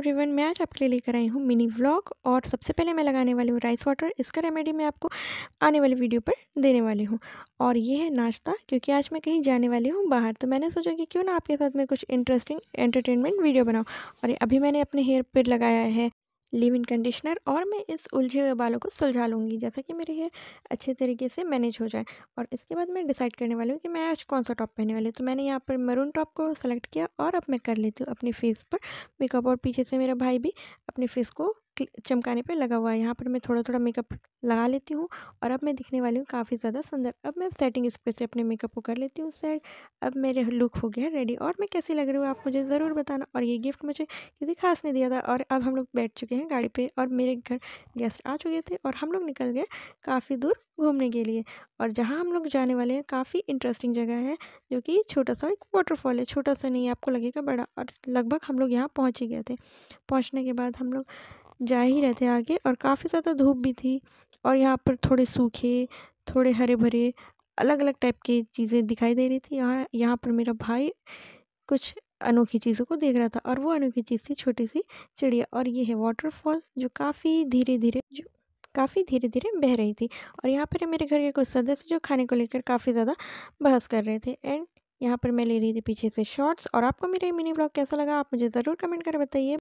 everyone मैं आज आपके लिए लेकर आई हूँ मिनी व्लॉग और सबसे पहले मैं लगाने वाली हूँ राइस वाटर इसका रेमेडी मैं आपको आने वाली वीडियो पर देने वाली हूँ और ये है नाश्ता क्योंकि आज मैं कहीं जाने वाली हूँ बाहर तो मैंने सोचा कि क्यों ना आपके साथ मैं कुछ इंटरेस्टिंग एंटरटेनमेंट वीडियो बनाऊँ और अभी मैंने अपने हेयर पेड लगाया है लिव इन कंडीशनर और मैं इस उलझे हुए बालों को सुलझा लूँगी जैसा कि मेरे हेयर अच्छे तरीके से मैनेज हो जाए और इसके बाद मैं डिसाइड करने वाली हूँ कि मैं आज कौन सा टॉप पहनने वाली हूँ तो मैंने यहाँ पर मरून टॉप को सेलेक्ट किया और अब मैं कर लेती हूँ अपने फेस पर मेकअप और पीछे से मेरा भाई भी अपने फेस को चमकाने पे लगा हुआ है यहाँ पर मैं थोड़ा थोड़ा मेकअप लगा लेती हूँ और अब मैं दिखने वाली हूँ काफ़ी ज़्यादा सुंदर अब मैं सेटिंग स्प्रे से अपने मेकअप को कर लेती हूँ सेट अब मेरे लुक हो गया रेडी और मैं कैसी लग रही हूँ आप मुझे ज़रूर बताना और ये गिफ्ट मुझे किसी खास ने दिया था और अब हम लोग बैठ चुके हैं गाड़ी पर और मेरे घर गेस्ट आ चुके थे और हम लोग निकल गए काफ़ी दूर घूमने के लिए और जहाँ हम लोग जाने वाले हैं काफ़ी इंटरेस्टिंग जगह है जो कि छोटा सा एक वाटरफॉल है छोटा सा नहीं आपको लगेगा बड़ा और लगभग हम लोग यहाँ पहुँच ही गए थे पहुँचने के बाद हम लोग जा ही रहे थे आगे और काफ़ी ज़्यादा धूप भी थी और यहाँ पर थोड़े सूखे थोड़े हरे भरे अलग अलग टाइप की चीज़ें दिखाई दे रही थी यहाँ यहाँ पर मेरा भाई कुछ अनोखी चीज़ों को देख रहा था और वो अनोखी चीज़ थी छोटी सी चिड़िया और ये है वाटरफॉल जो काफ़ी धीरे धीरे जो काफ़ी धीरे धीरे बह रही थी और यहाँ पर मेरे घर के कुछ सदस्य जो खाने को लेकर काफ़ी ज़्यादा बहस कर रहे थे एंड यहाँ पर मैं ले रही थी पीछे से शॉर्ट्स और आपको मेरा ये मिनी ब्लॉग कैसा लगा आप मुझे ज़रूर कमेंट कर बताइए